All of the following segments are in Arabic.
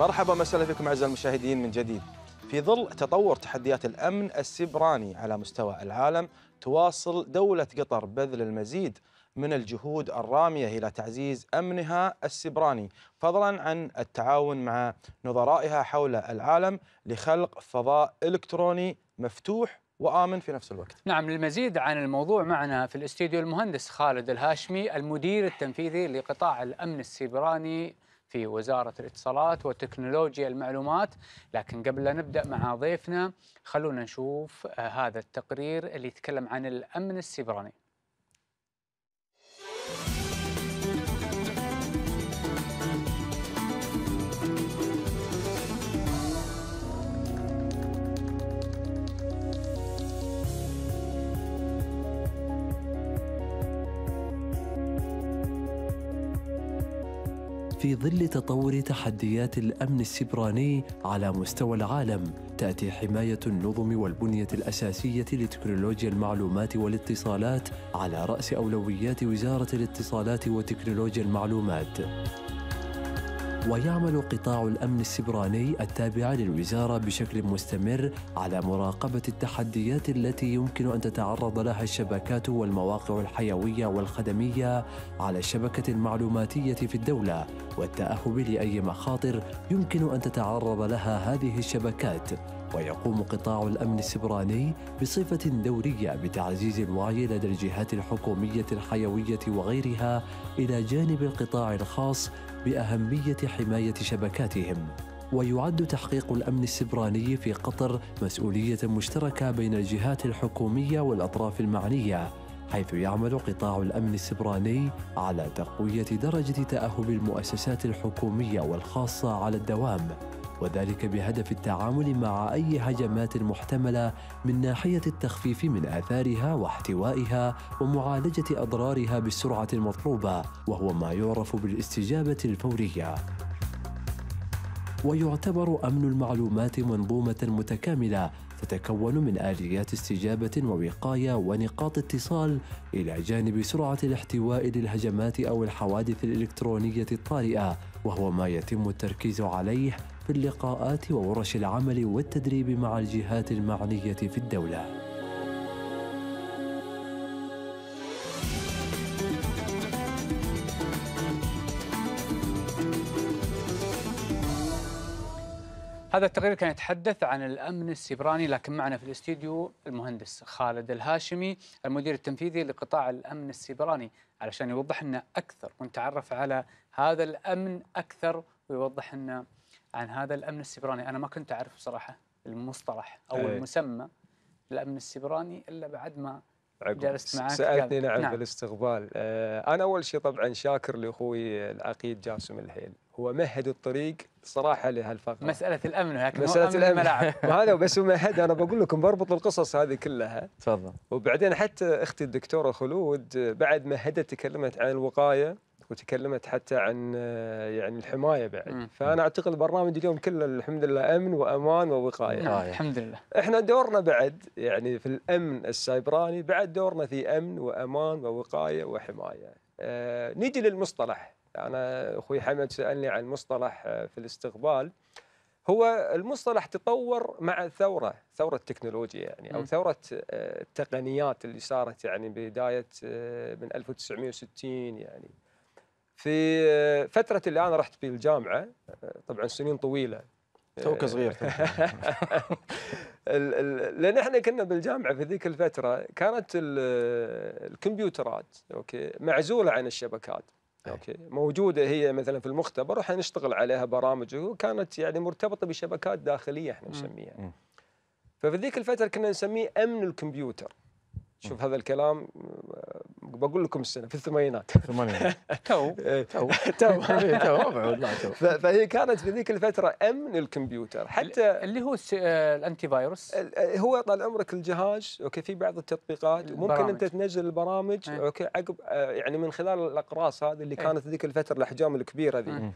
مرحبا وسهلا فيكم اعزائي المشاهدين من جديد. في ظل تطور تحديات الامن السبراني على مستوى العالم، تواصل دولة قطر بذل المزيد من الجهود الرامية إلى تعزيز أمنها السبراني فضلا عن التعاون مع نظرائها حول العالم لخلق فضاء إلكتروني مفتوح وآمن في نفس الوقت نعم للمزيد عن الموضوع معنا في الاستديو المهندس خالد الهاشمي المدير التنفيذي لقطاع الأمن السبراني في وزارة الاتصالات وتكنولوجيا المعلومات لكن قبل أن نبدأ مع ضيفنا خلونا نشوف آه، هذا التقرير اللي يتكلم عن الأمن السيبراني في ظل تطور تحديات الامن السبراني على مستوى العالم تاتي حمايه النظم والبنيه الاساسيه لتكنولوجيا المعلومات والاتصالات على راس اولويات وزاره الاتصالات وتكنولوجيا المعلومات ويعمل قطاع الامن السبراني التابع للوزاره بشكل مستمر على مراقبه التحديات التي يمكن ان تتعرض لها الشبكات والمواقع الحيويه والخدميه على الشبكه المعلوماتيه في الدوله والتاهب لاي مخاطر يمكن ان تتعرض لها هذه الشبكات ويقوم قطاع الأمن السبراني بصفة دورية بتعزيز الوعي لدى الجهات الحكومية الحيوية وغيرها إلى جانب القطاع الخاص بأهمية حماية شبكاتهم ويعد تحقيق الامن السبراني في قطر مسؤوليه مشتركه بين الجهات الحكوميه والاطراف المعنيه حيث يعمل قطاع الامن السبراني على تقويه درجه تاهب المؤسسات الحكوميه والخاصه على الدوام وذلك بهدف التعامل مع أي هجمات محتملة من ناحية التخفيف من آثارها واحتوائها ومعالجة أضرارها بالسرعة المطلوبة وهو ما يعرف بالاستجابة الفورية ويعتبر أمن المعلومات منظومة متكاملة تتكون من آليات استجابة ووقاية ونقاط اتصال إلى جانب سرعة الاحتواء للهجمات أو الحوادث الإلكترونية الطارئة وهو ما يتم التركيز عليه في اللقاءات وورش العمل والتدريب مع الجهات المعنية في الدولة هذا التقرير كان يتحدث عن الامن السيبراني لكن معنا في الاستديو المهندس خالد الهاشمي المدير التنفيذي لقطاع الامن السيبراني علشان يوضح لنا اكثر ونتعرف على هذا الامن اكثر ويوضح لنا عن هذا الامن السيبراني انا ما كنت اعرف بصراحه المصطلح او أي. المسمى الامن السيبراني الا بعد ما جلست معك سالتني نعم, نعم بالاستقبال آه انا اول شيء طبعا شاكر لاخوي العقيد جاسم الحيل هو مهد الطريق صراحه لهالفقره مساله الامن لكن مساله الامن وهذا هذا بس مهد انا بقول لكم بربط القصص هذه كلها تفضل وبعدين حتى اختي الدكتوره خلود بعد ما هدت تكلمت عن الوقايه وتكلمت حتى عن آه، يعني الحمايه بعد مم. فانا اعتقد البرنامج اليوم كله الحمد لله امن وامان ووقايه نعم، الحمد لله احنا دورنا بعد يعني في الامن السايبراني بعد دورنا في امن وامان ووقايه وحمايه آه نيجي للمصطلح انا اخوي حمد سالني عن مصطلح آه، في الاستقبال هو المصطلح تطور مع الثورة ثورة التكنولوجيا يعني أو ثورة آه، التقنيات اللي صارت يعني بداية من 1960 يعني في آه، فترة اللي أنا رحت في الجامعة آه، طبعا سنين طويلة توك آه، صغير لان احنا كنا بالجامعه في ذيك الفتره كانت الكمبيوترات اوكي معزوله عن الشبكات اوكي موجوده هي مثلا في المختبر واحنا نشتغل عليها برامج وكانت يعني مرتبطه بشبكات داخليه احنا نسميها ففي ذيك الفتره كنا نسميه امن الكمبيوتر شوف هذا الكلام بقول لكم السنه في الثمانينات الثمانينات تو إيه. تو تو إيه، تو فهي كانت في ذيك الفتره امن الكمبيوتر حتى اللي هو آه، الانتي فايروس آه، هو طال عمرك الجهاز اوكي في بعض التطبيقات ممكن انت تنزل البرامج إيه. اوكي عقب آه، يعني من خلال الاقراص هذه اللي كانت ذيك الفتره الاحجام الكبيره ذي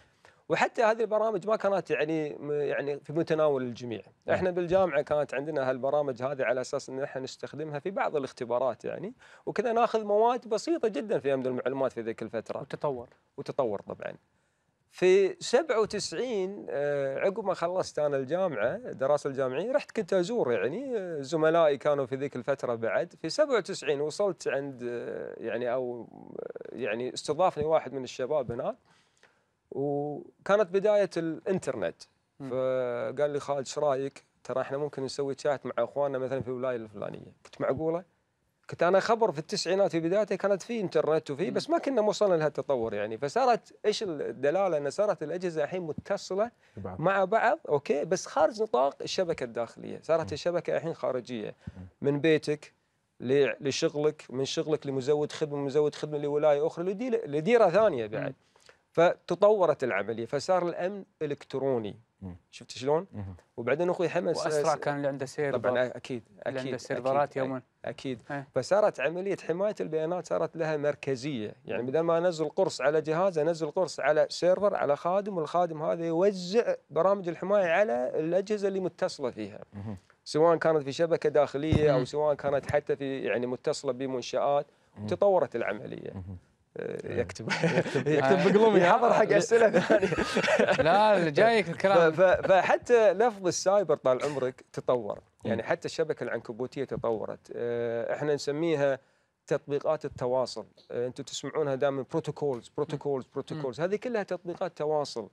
وحتى هذه البرامج ما كانت يعني يعني في متناول الجميع، نعم. احنا بالجامعه كانت عندنا هالبرامج هذه على اساس ان احنا نستخدمها في بعض الاختبارات يعني، وكنا ناخذ مواد بسيطه جدا في امن المعلومات في ذيك الفتره. وتطور. وتطور طبعا. في 97 آه، عقب ما خلصت انا الجامعه الدراسه الجامعيه رحت كنت ازور يعني آه، زملائي كانوا في ذيك الفتره بعد في 97 وصلت عند آه، يعني او يعني استضافني واحد من الشباب هناك وكانت بدايه الانترنت فقال لي خالد ايش رايك؟ ترى احنا ممكن نسوي شات مع اخواننا مثلا في الولايه الفلانيه، قلت معقوله؟ كنت انا خبر في التسعينات في بدايته كانت في انترنت وفي بس ما كنا وصلنا لهالتطور يعني فصارت ايش الدلاله ان صارت الاجهزه الحين متصله بعض. مع بعض اوكي بس خارج نطاق الشبكه الداخليه، صارت م. الشبكه الحين خارجيه من بيتك لشغلك من شغلك لمزود خدمه من مزود خدمه لولايه اخرى لديره ثانيه بعد. م. فتطورت العمليه فصار الامن الكتروني شفت شلون؟ وبعدين اخوي حمد واسرع كان اللي عنده سيرفر طبعا اكيد اكيد عنده سيرفرات يوما اكيد إيه. فصارت عمليه حمايه البيانات صارت لها مركزيه يعني بدل ما انزل قرص على جهاز انزل قرص على سيرفر على خادم والخادم هذا يوزع برامج الحمايه على الاجهزه اللي متصله فيها سواء كانت في شبكه داخليه او سواء كانت حتى في يعني متصله بمنشات تطورت العمليه إيه. يكتب يكتب بقلومي حضر حق اسئله ثانيه لا جايك الكلام فحتى لفظ السايبر طال عمرك تطور يعني حتى الشبكه العنكبوتيه تطورت إيه، احنا نسميها تطبيقات التواصل إيه، انتم تسمعونها دائما بروتوكولز بروتوكولز بروتوكولز هذه كلها تطبيقات تواصل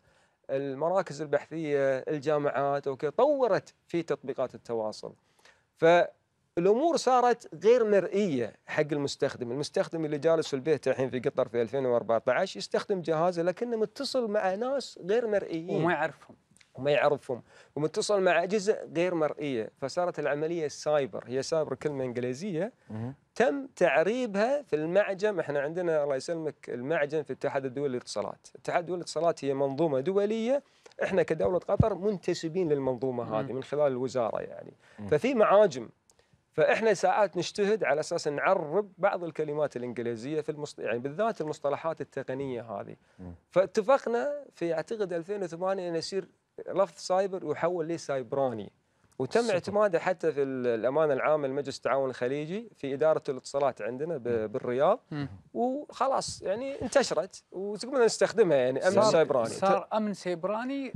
المراكز البحثيه الجامعات اوكي طورت في تطبيقات التواصل ف الامور صارت غير مرئيه حق المستخدم، المستخدم اللي جالس في البيت الحين في قطر في 2014 يستخدم جهازه لكنه متصل مع ناس غير مرئيين وما يعرفهم وما يعرفهم ومتصل مع اجهزه غير مرئيه، فصارت العمليه السايبر هي سايبر كلمه انجليزيه تم تعريبها في المعجم احنا عندنا الله يسلمك المعجم في الاتحاد الدولي للاتصالات، الاتحاد الدولي للاتصالات هي منظومه دوليه احنا كدوله قطر منتسبين للمنظومه هذه من خلال الوزاره يعني، ففي معاجم فاحنا ساعات نجتهد على اساس نعرب بعض الكلمات الانجليزيه في المصط... يعني بالذات المصطلحات التقنيه هذه فاتفقنا في اعتقد 2008 انه يصير لفظ سايبر يحول لسايبراني وتم صحيح. اعتماده حتى في الامانه العامه لمجلس التعاون الخليجي في اداره الاتصالات عندنا بالرياض وخلاص يعني انتشرت وتقومنا نستخدمها يعني امن صار سايبراني صار امن سايبراني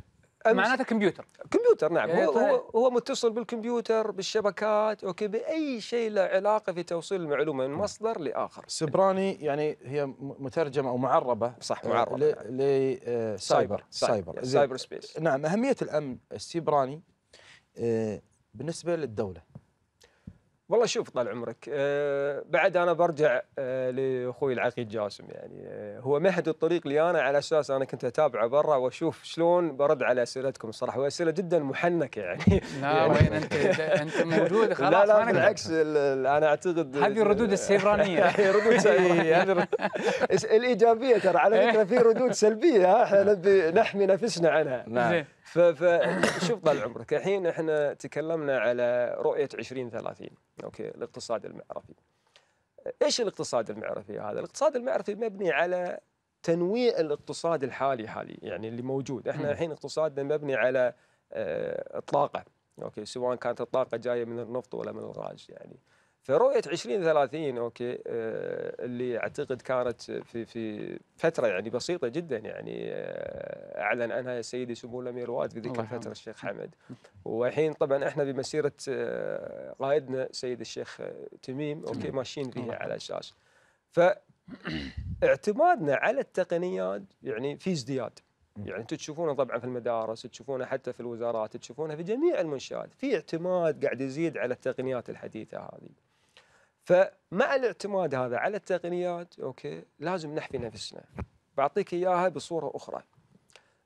معناته كمبيوتر كمبيوتر نعم إيه، هو, طيب. هو هو متصل بالكمبيوتر بالشبكات اوكي باي شيء له علاقه في توصيل المعلومه من مصدر لاخر سبراني يعني هي مترجمه او معربه صح معربه لسايبر نعم. آه، سايبر سايبر, سايبر سبيس نعم اهميه الامن السبراني آه، بالنسبه للدوله والله شوف طال عمرك أه بعد انا برجع أه لاخوي العقيد جاسم يعني أه هو مهد الطريق لي انا على اساس انا كنت اتابعه برا واشوف شلون برد على اسئلتكم الصراحه واسئله جدا محنكه يعني لا وين انت انت موجود خلاص لا لا بالعكس انا اعتقد هذه الردود السيبرانيه ردود سيبرانيه الايجابيه ترى على فكره في ردود سلبيه احنا نبي نحمي نفسنا عنها نعم فشوف طال عمرك الحين احنا تكلمنا على رؤيه 2030 اوكي الاقتصاد المعرفي ايش الاقتصاد المعرفي هذا الاقتصاد المعرفي مبني على تنويع الاقتصاد الحالي حالي يعني اللي موجود احنا الحين اقتصادنا مبني على الطاقه آه، اوكي سواء كانت الطاقه جايه من النفط ولا من الغاز يعني فرؤية 2030 اوكي آه، اللي اعتقد كانت في في فترة يعني بسيطة جدا يعني آه، اعلن عنها سيدي سمو الامير واد في ذيك الفترة الشيخ حمد والحين طبعا احنا بمسيرة آه، قائدنا سيد الشيخ تميم اوكي ماشيين فيها على اساس ف اعتمادنا على التقنيات يعني في ازدياد يعني انتم تشوفونه طبعا في المدارس تشوفونه حتى في الوزارات تشوفونه في جميع المنشآت في اعتماد قاعد يزيد على التقنيات الحديثة هذه فمع الاعتماد هذا على التقنيات اوكي لازم نحفي نفسنا بعطيك اياها بصوره اخرى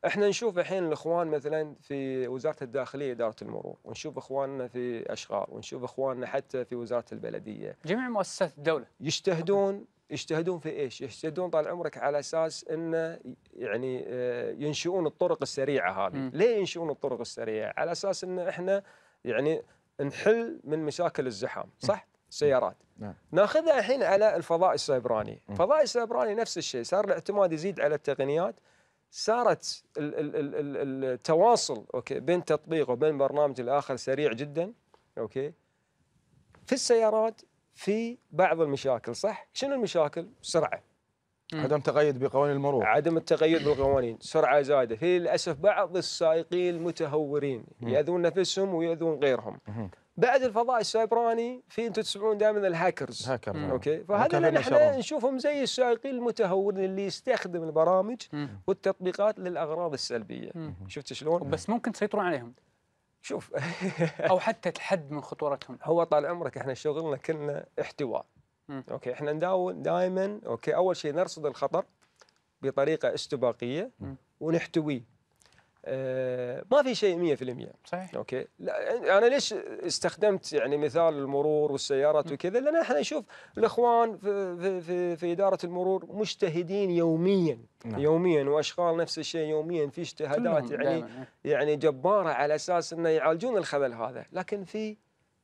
احنا نشوف الحين الاخوان مثلا في وزاره الداخليه اداره المرور ونشوف اخواننا في اشغال ونشوف اخواننا حتى في وزاره البلديه جميع مؤسسات الدوله يجتهدون يجتهدون في ايش؟ يجتهدون طال عمرك على اساس انه يعني آه، ينشئون الطرق السريعه هذه، م. ليه ينشئون الطرق السريعه؟ على اساس ان احنا يعني نحل من مشاكل الزحام، صح؟ م. سيارات نعم. ناخذها الحين على الفضاء السيبراني الفضاء السيبراني نفس الشيء صار الاعتماد يزيد على التقنيات صارت التواصل اوكي بين تطبيق وبين برنامج الاخر سريع جدا اوكي في السيارات في بعض المشاكل صح شنو المشاكل سرعه عدم تقيد بقوانين المرور عدم التقيد بالقوانين سرعه زايده في للاسف بعض السائقين المتهورين ياذون نفسهم وياذون غيرهم بعد الفضاء السايبراني في انتم تسمعون دائما الهاكرز نعم. هاكر مم. اوكي فهذا اللي نحن نشوفهم زي السائقين المتهورين اللي يستخدم البرامج مم. والتطبيقات للاغراض السلبيه مم. شفت شلون بس ممكن تسيطرون عليهم شوف او حتى تحد من خطورتهم هو طال عمرك احنا شغلنا كلنا احتواء مم. اوكي احنا نداول دائما اوكي اول شيء نرصد الخطر بطريقه استباقيه مم. ونحتويه آه، ما في شيء 100% صحيح اوكي لا يعني انا ليش استخدمت يعني مثال المرور والسيارات وكذا لان احنا نشوف الاخوان في في في, اداره المرور مجتهدين يوميا نعم. يوميا واشغال نفس الشيء يوميا في اجتهادات يعني دائما. إيه. يعني جباره على اساس انه يعالجون الخلل هذا لكن في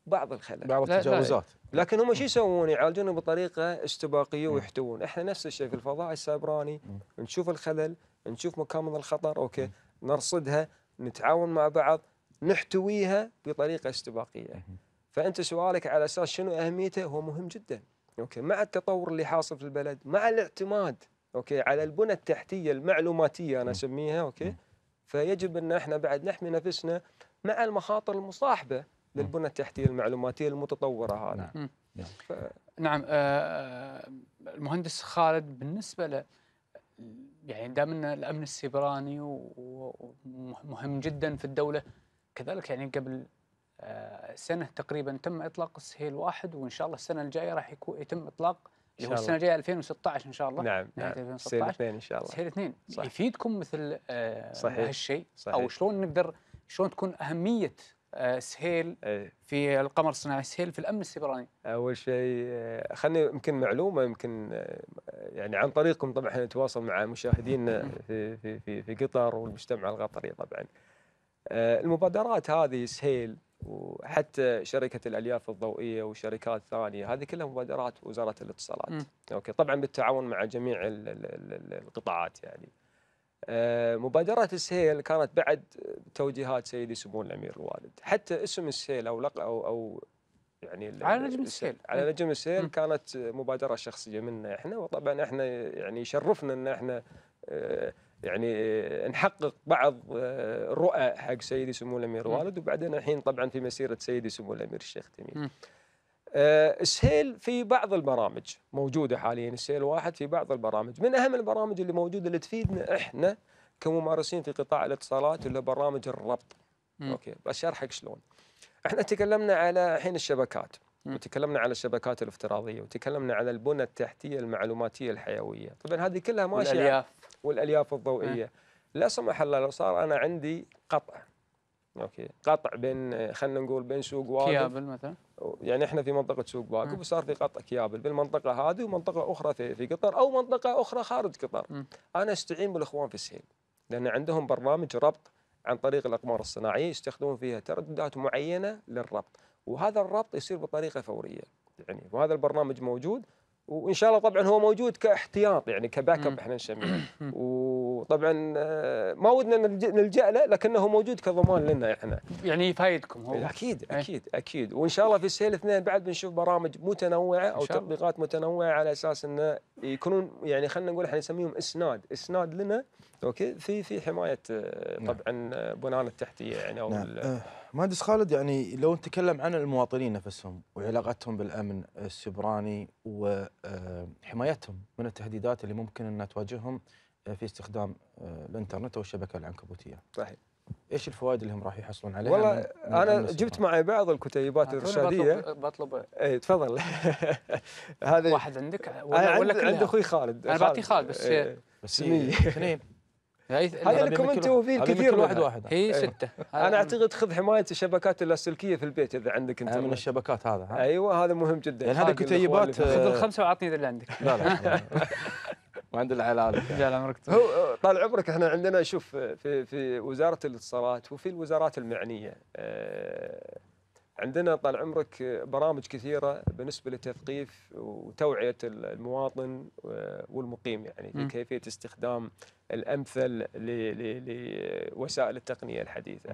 بعض الخلل بعض التجاوزات لكن هم شو يسوون يعالجونه بطريقه استباقيه ويحتوون احنا نفس الشيء في الفضاء السبراني نشوف الخلل نشوف مكان من الخطر اوكي نرصدها نتعاون مع بعض نحتويها بطريقه استباقيه فانت سؤالك على اساس شنو اهميته هو مهم جدا اوكي مع التطور اللي حاصل في البلد مع الاعتماد اوكي على البنى التحتيه المعلوماتيه انا اسميها اوكي فيجب ان احنا بعد نحمي نفسنا مع المخاطر المصاحبه للبنى التحتيه المعلوماتيه المتطوره هذه نعم, نعم. ف... نعم آه،, آه المهندس خالد بالنسبه ل يعني دام ان الامن السيبراني ومهم جدا في الدوله كذلك يعني قبل آه، سنه تقريبا تم اطلاق السهيل واحد وان شاء الله السنه الجايه راح يكون يتم اطلاق اللي هو السنه الجايه 2016 ان شاء الله نعم نعم 2016 سهيل اثنين ان شاء الله سهيل اثنين صح. يفيدكم مثل آه صحيح هالشيء صحيح. او شلون نقدر شلون تكون اهميه آه، سهيل إيه. في القمر الصناعي سهيل في الامن السيبراني اول شيء آه، خلني يمكن معلومه يمكن آه، يعني عن طريقكم طبعا احنا نتواصل مع مشاهدينا في في في, في قطر والمجتمع القطري طبعا المبادرات هذه سهيل وحتى شركه الالياف الضوئيه وشركات ثانيه هذه كلها مبادرات وزاره الاتصالات اوكي طبعا بالتعاون مع جميع القطاعات يعني آه، مبادرات السهيل كانت بعد توجيهات سيدي سمو الامير الوالد حتى اسم السهيل او لق او او يعني على نجم السهيل على إيه. نجم السهيل كانت مبادره شخصيه منا احنا وطبعا احنا يعني يشرفنا ان احنا آه، يعني نحقق بعض الرؤى آه، حق سيدي سمو الامير الوالد وبعدين الحين طبعا في مسيره سيدي سمو الامير الشيخ تميم آه، سهيل في بعض البرامج موجودة حاليا سهيل واحد في بعض البرامج من أهم البرامج اللي موجودة اللي تفيدنا إحنا كممارسين في قطاع الاتصالات اللي برامج الربط م. أوكي بشرحك شلون إحنا تكلمنا على حين الشبكات م. وتكلمنا على الشبكات الافتراضية وتكلمنا على البنى التحتية المعلوماتية الحيوية طبعا هذه كلها ماشية والألياف والألياف الضوئية م. لا سمح الله لو صار أنا عندي قطع اوكي قطع بين خلينا نقول بين سوق واقف كيابل مثلا يعني احنا في منطقه سوق واقف وصار في قطع كيابل بالمنطقه هذه ومنطقه اخرى في في قطر او منطقه اخرى خارج قطر م. انا استعين بالاخوان في السهيل لان عندهم برنامج ربط عن طريق الاقمار الصناعيه يستخدمون فيها ترددات معينه للربط وهذا الربط يصير بطريقه فوريه يعني وهذا البرنامج موجود وان شاء الله طبعا هو موجود كاحتياط يعني كباك اب احنا نسميه وطبعا آه، ما ودنا نلجا له لكنه موجود كضمان لنا احنا يعني يفايدكم هو اكيد إيه. اكيد اكيد وان شاء الله في سيل اثنين بعد بنشوف برامج متنوعه او تطبيقات متنوعه على اساس انه يكونون يعني خلينا نقول احنا نسميهم اسناد اسناد لنا اوكي في في حمايه آه، نعم. طبعا آه، بنان التحتيه يعني او نعم. مهندس خالد يعني لو نتكلم عن المواطنين نفسهم وعلاقتهم بالامن السبراني وحمايتهم آه، من التهديدات اللي ممكن انها تواجههم آه، في استخدام آه، الانترنت او الشبكه العنكبوتيه. صحيح. ايش الفوائد اللي هم راح يحصلون عليها؟ والله انا جبت معي بعض الكتيبات الارشاديه بطلب بطلب اي تفضل هذا واحد عندك ولا, عند, عند اخوي خالد انا بعطيه خالد بس ايه. بس اثنين هاي اللي انتم فيه الكثير واحد واحد هي إيه. سته انا اعتقد خذ حمايه الشبكات اللاسلكيه في البيت اذا عندك انت من الشبكات هذا ايوه هذا مهم جدا يعني هذا كتيبات خذ آه، الخمسه واعطني اللي عندك لا لا وعند العلال جال عمرك هو طال عمرك احنا عندنا شوف في في وزاره الاتصالات وفي الوزارات المعنيه آه، عندنا طال عمرك برامج كثيره بالنسبه لتثقيف وتوعيه المواطن آه، والمقيم يعني بكيفيه استخدام الامثل لوسائل التقنيه الحديثه.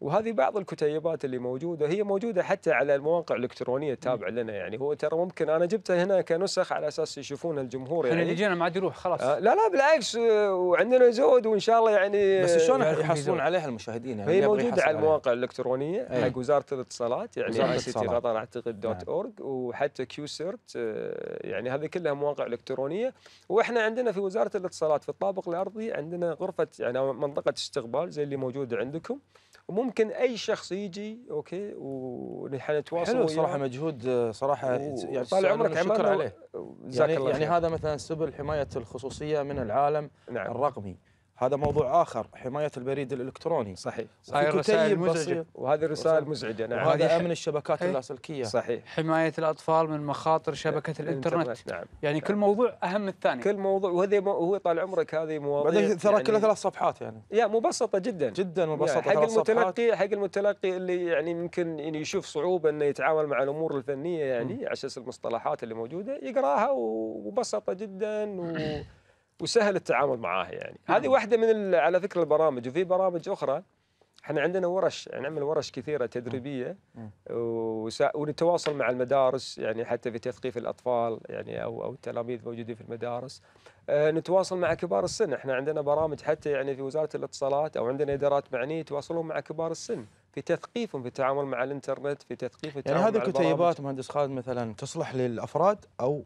وهذه بعض الكتيبات اللي موجوده هي موجوده حتى على المواقع الالكترونيه التابعه لنا يعني هو ترى ممكن انا جبتها هنا كنسخ على اساس يشوفونها الجمهور يعني احنا اللي جينا ما عاد يروح خلاص آه لا لا بالعكس وعندنا زود وان شاء الله يعني بس شلون يحصلون عليها المشاهدين يعني هي موجوده على المواقع الالكترونيه حق وزاره الاتصالات يعني سيتي قطر اعتقد دوت اورج نعم. وحتى كيو سيرت آه، يعني هذه كلها مواقع الكترونيه واحنا عندنا في وزاره الاتصالات في الطابق الارضي الارضي عندنا غرفه يعني منطقه استقبال زي اللي موجوده عندكم وممكن اي شخص يجي اوكي ونحن نتواصل حلو صراحه مجهود آه، صراحه يعني طال عمرك شكر يعني عليه يعني, يعني هذا مثلا سبل حمايه الخصوصيه من العالم نعم. الرقمي هذا موضوع اخر حمايه البريد الالكتروني صحيح هاي الرسائل مزعجه وهذه الرسائل مزعجه نعم وهذا امن الشبكات إيه. اللاسلكيه صحيح حمايه الاطفال من مخاطر إيه. شبكه نعم. الانترنت نعم يعني نعم. كل موضوع اهم من الثاني كل موضوع وهذه هو طال عمرك هذه مواضيع يعني ترى يعني كلها ثلاث صفحات يعني يا مبسطه جدا جدا يعني مبسطه حق المتلقي حق المتلقي اللي يعني يعني يشوف صعوبه انه يتعامل مع الامور الفنيه يعني على اساس المصطلحات اللي موجوده يقراها ومبسطه جدا و وسهل التعامل معاها يعني نعم. هذه واحده من على فكره البرامج وفي برامج اخرى احنا عندنا ورش يعني نعمل ورش كثيره تدريبيه نعم. نعم. وسا... ونتواصل مع المدارس يعني حتى في تثقيف الاطفال يعني او او التلاميذ موجودين في المدارس أه نتواصل مع كبار السن احنا عندنا برامج حتى يعني في وزاره الاتصالات او عندنا ادارات معنيه يتواصلون مع كبار السن في تثقيفهم في التعامل مع الانترنت في تثقيف يعني التعامل يعني هذه الكتيبات مهندس خالد مثلا تصلح للافراد او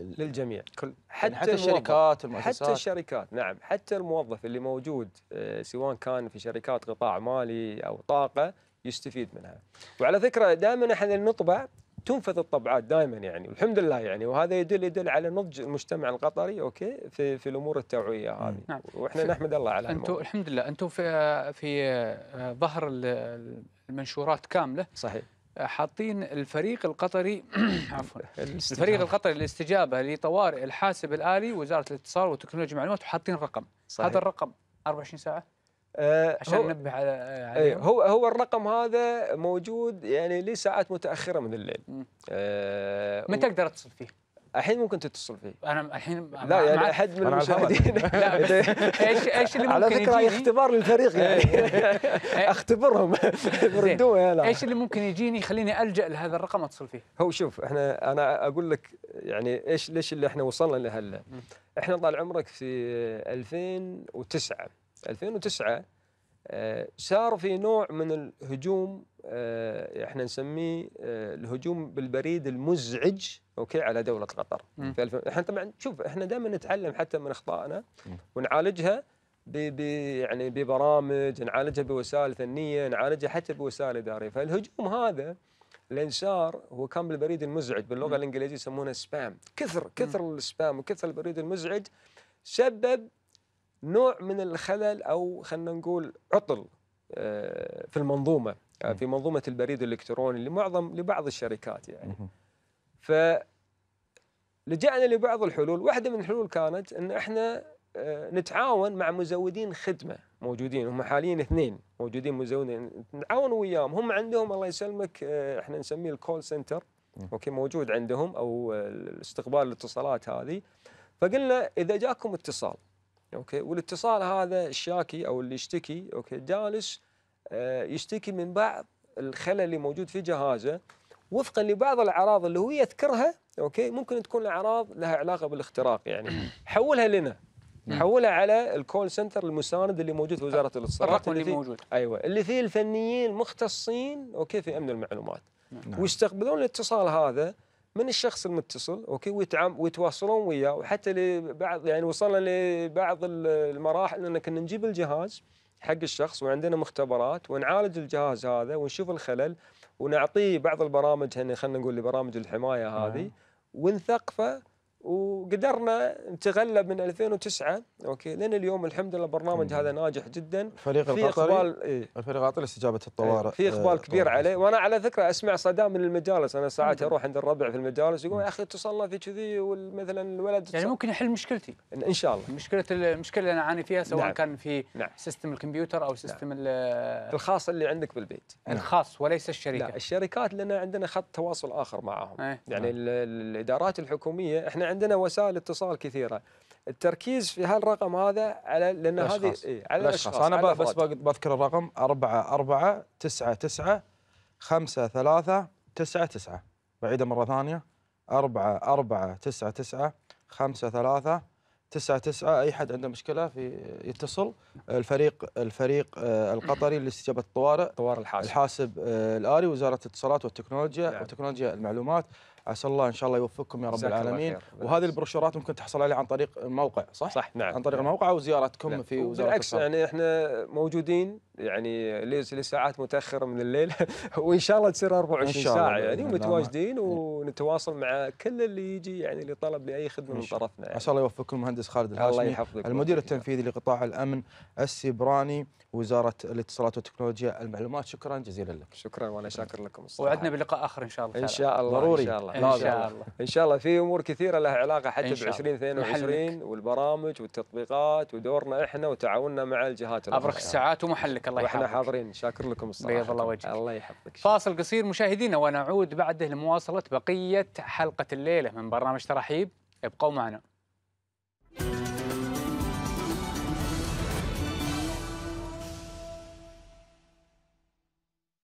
للجميع كل يعني حتى, حتى الشركات حتى الشركات نعم حتى الموظف اللي موجود آه، سواء كان في شركات قطاع مالي او طاقه يستفيد منها وعلى فكره دائما احنا نطبع تنفذ الطبعات دائما يعني والحمد لله يعني وهذا يدل يدل على نضج المجتمع القطري اوكي في في الامور التوعويه هذه نعم. واحنا نحمد الله على انتم الحمد لله انتم في في آه، ظهر المنشورات كامله صحيح حاطين الفريق القطري عفوا الفريق القطري للاستجابه لطوارئ الحاسب الالي وزاره الاتصال وتكنولوجيا المعلومات وحاطين رقم صحيح. هذا الرقم 24 ساعه أه عشان ننبه على إيه، عليهم. هو هو الرقم هذا موجود يعني لساعات متاخره من الليل أه متى اقدر اتصل فيه؟ الحين ممكن تتصل فيه انا الحين لا يعني احد من المشاهدين ايش ايش اللي ممكن على فكره يجيني؟ اختبار للفريق يعني إيه. اختبرهم بردوه لا ايش اللي ممكن يجيني يخليني الجا لهذا الرقم اتصل فيه؟ هو شوف احنا انا اقول لك يعني ايش ليش اللي احنا وصلنا لهلا احنا طال عمرك في 2009 2009 آه، صار في نوع من الهجوم آه، احنا نسميه آه، الهجوم بالبريد المزعج اوكي على دوله قطر احنا طبعا شوف احنا دائما نتعلم حتى من اخطائنا ونعالجها ب يعني ببرامج نعالجها بوسائل فنيه نعالجها حتى بوسائل اداريه فالهجوم هذا لان صار هو كان بالبريد المزعج باللغه الانجليزيه يسمونه سبام كثر كثر السبام وكثر البريد المزعج سبب نوع من الخلل او خلينا نقول عطل آه، في المنظومه آه، في منظومه البريد الالكتروني لمعظم لبعض الشركات يعني ف لجأنا لبعض الحلول واحدة من الحلول كانت أن إحنا آه، نتعاون مع مزودين خدمة موجودين هم حاليا اثنين موجودين مزودين نتعاون وياهم هم عندهم الله يسلمك احنا نسميه الكول سنتر اوكي موجود عندهم او استقبال الاتصالات هذه فقلنا اذا جاكم اتصال اوكي والاتصال هذا الشاكي او اللي يشتكي اوكي جالس آه، يشتكي من بعض الخلل اللي موجود في جهازه وفقا لبعض الاعراض اللي هو يذكرها اوكي ممكن تكون الاعراض لها علاقه بالاختراق يعني حولها لنا نعم. حولها على الكول سنتر المساند اللي موجود في وزاره الاتصالات الرقم اللي, اللي موجود ايوه اللي فيه الفنيين مختصين اوكي في امن المعلومات نعم. ويستقبلون الاتصال هذا من الشخص المتصل اوكي ويتعام ويتواصلون وياه وحتى لبعض يعني وصلنا لبعض المراحل ان كنا نجيب الجهاز حق الشخص وعندنا مختبرات ونعالج الجهاز هذا ونشوف الخلل ونعطيه بعض البرامج يعني خلينا نقول لبرامج الحمايه هذه نعم. ونثقفه وقدرنا نتغلب من 2009 اوكي لين اليوم الحمد لله البرنامج هذا ناجح جدا الفريق في اقبال إيه؟, إيه. الفريق القطري استجابه الطوارئ في اقبال آه كبير عليه وانا على فكره اسمع صدى من المجالس انا ساعات اروح عند الربع في المجالس يقول يا اخي اتصلنا في كذي مثلا الولد يعني ممكن يحل مشكلتي ان شاء الله مشكله المشكله اللي انا اعاني فيها سواء نعم. كان في نعم. سيستم الكمبيوتر او سيستم نعم. الخاص اللي عندك بالبيت نعم. الخاص وليس الشركه لا الشركات لنا عندنا خط تواصل اخر معهم ايه؟ يعني نعم. الادارات الحكوميه احنا عندنا وسائل اتصال كثيره التركيز في هالرقم هذا على لان هذه إيه على الاشخاص انا بس بذكر الرقم 4 4 9 9 5 3 9 9 بعيده مره ثانيه 4 4 9 9 5 3 9 9 اي حد عنده مشكله في يتصل الفريق الفريق آه، القطري لاستجابه الطوارئ طوارئ الحاسب الحاسب آه، الالي وزاره الاتصالات والتكنولوجيا نعم. وتكنولوجيا المعلومات عسى الله ان شاء الله يوفقكم يا رب العالمين وهذه البروشورات ممكن تحصل عليها عن طريق الموقع صح؟ صح نعم عن طريق نعم. الموقع او زيارتكم نعم. في وزاره بالعكس يعني احنا موجودين يعني لساعات متاخره من الليل وان شاء الله تصير 24 ساعه يعني ومتواجدين نعم. ونتواصل مع كل اللي يجي يعني اللي طلب لاي خدمه من طرفنا يعني. عسى الله يوفقكم المهندس خالد الحاشمي الله يحفظك المدير التنفيذي لقطاع الامن السيبراني وزاره الاتصالات والتكنولوجيا المعلومات شكرا جزيلا لك شكرا وانا شاكر لكم الصراحه وعدنا بلقاء اخر ان شاء الله ان شاء الله ضروري إن شاء الله ان شاء الله ان شاء الله في امور كثيره لها علاقه حتى ب 2022 والبرامج والتطبيقات ودورنا احنا وتعاوننا مع الجهات ابرك الساعات ومحلك الله يحفظك واحنا حاضرين شاكر لكم الصراحه بيض الله وجهك الله يحفظك فاصل قصير مشاهدينا ونعود بعده لمواصله بقيه حلقه الليله من برنامج ترحيب ابقوا معنا